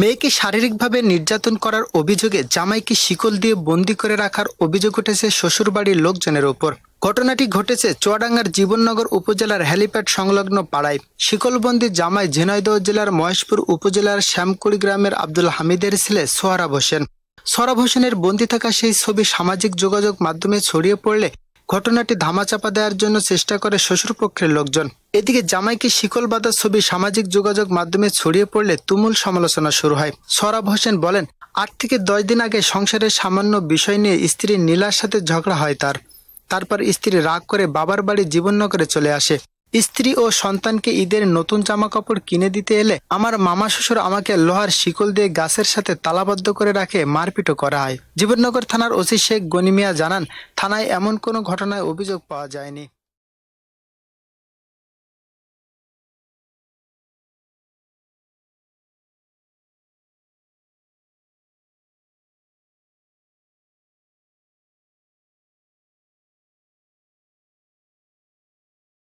মেয়েকে শারীরিকভাবে নির্যাতন করার অভিযোগে জামাইকে শিকল দিয়ে বন্দি করে রাখার অভিযোগ উঠেছে শ্বশুরবাড়ির লোকজনের ওপর ঘটনাটি ঘটেছে চুয়াডাঙ্গার জীবননগর উপজেলার হ্যালিপ্যাড সংলগ্ন পাড়ায় শিকলবন্দি জামাই ঝিনাইদহ জেলার মহেশপুর উপজেলার শ্যামকুড়ি গ্রামের আব্দুল হামিদের ছেলে সোহরাব হোসেন সোহরাব হোসেনের বন্দি থাকা সেই ছবি সামাজিক যোগাযোগ মাধ্যমে ছড়িয়ে পড়লে ঘটনাটি ধামাচাপা দেওয়ার জন্য চেষ্টা করে শ্বশুরপক্ষের লোকজন এদিকে জামাইকে শিকল বাঁধার ছবি সামাজিক যোগাযোগ মাধ্যমে ছড়িয়ে পড়লে তুমুল সমালোচনা শুরু হয় সরাব হোসেন বলেন আট থেকে দশ দিন আগে সংসারের সামান্য বিষয় নিয়ে স্ত্রী নীলার সাথে ঝগড়া হয় তার তারপর স্ত্রী রাগ করে বাবার বাড়ি জীবননগরে চলে আসে স্ত্রী ও সন্তানকে ঈদের নতুন জামা কাপড় কিনে দিতে এলে আমার মামা শ্বশুর আমাকে লোহার শিকল দিয়ে গাছের সাথে তালাবদ্ধ করে রাখে মারপিটও করা হয় জীবননগর থানার ওসি শেখ গনিমিয়া জানান থানায় এমন কোনো ঘটনায় অভিযোগ পাওয়া যায়নি